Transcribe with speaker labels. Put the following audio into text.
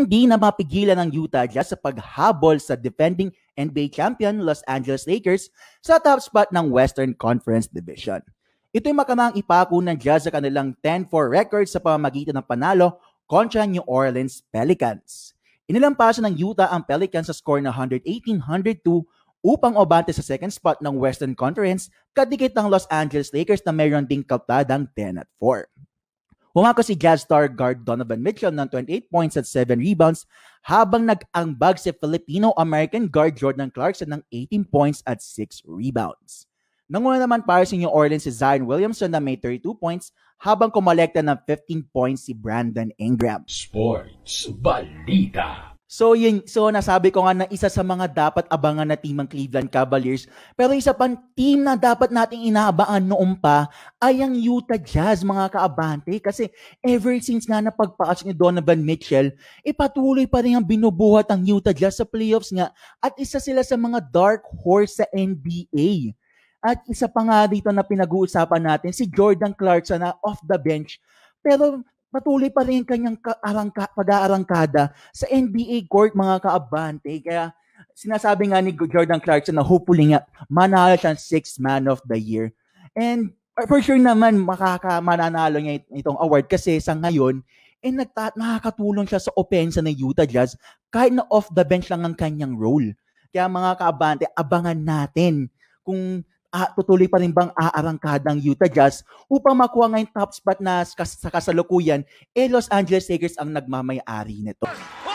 Speaker 1: Hindi na mapigilan ng Utah Jazz sa paghabol sa defending NBA champion Los Angeles Lakers sa top spot ng Western Conference Division. Ito ay makamang ipako ng Jazz sa kanilang 10-4 record sa pamamagitan ng panalo kontra New Orleans Pelicans. Inilampasan ng Utah ang Pelicans sa score na 118-102 upang obante sa second spot ng Western Conference kadikit ng Los Angeles Lakers na mayroon ding kaptadang 10 at 4. Umako si Jazz star guard Donovan Mitchell ng 28 points at 7 rebounds habang nag-ambag si Filipino-American guard Jordan Clarkson ng 18 points at 6 rebounds. Nanguna naman para sa si New Orleans si Zion Williamson na may 32 points habang kumolekta ng 15 points si Brandon Ingram. Sports Balita So, yun, so nasabi ko nga na isa sa mga dapat abangan na team ng Cleveland Cavaliers. Pero isa pang team na dapat nating inaabangan noon pa ay ang Utah Jazz, mga kaabante. Kasi ever since nga napagpaas ni Donovan Mitchell, ipatuloy pa rin ang binubuhat ang Utah Jazz sa playoffs nga at isa sila sa mga dark horse sa NBA. At isa pa nga dito na pinag-uusapan natin, si Jordan Clarkson na off the bench pero patuloy pa rin kanyang arangka, pag-aarangkada sa NBA court mga kaabante. Kaya sinasabi nga ni Jordan Clarkson na hopefully nga manalo siya sixth man of the year. And for sure naman makaka niya itong award kasi sa ngayon eh nagta- nakakatulong siya sa opensa ng Utah Jazz kahit na off the bench lang ang kanyang role. Kaya mga kaabante, abangan natin kung uh, tutuloy pa rin bang aarangkada ng Utah Jazz upang makuha ngayong top spot na sa kasalukuyan, eh Los Angeles Lakers ang nagmamayari nito.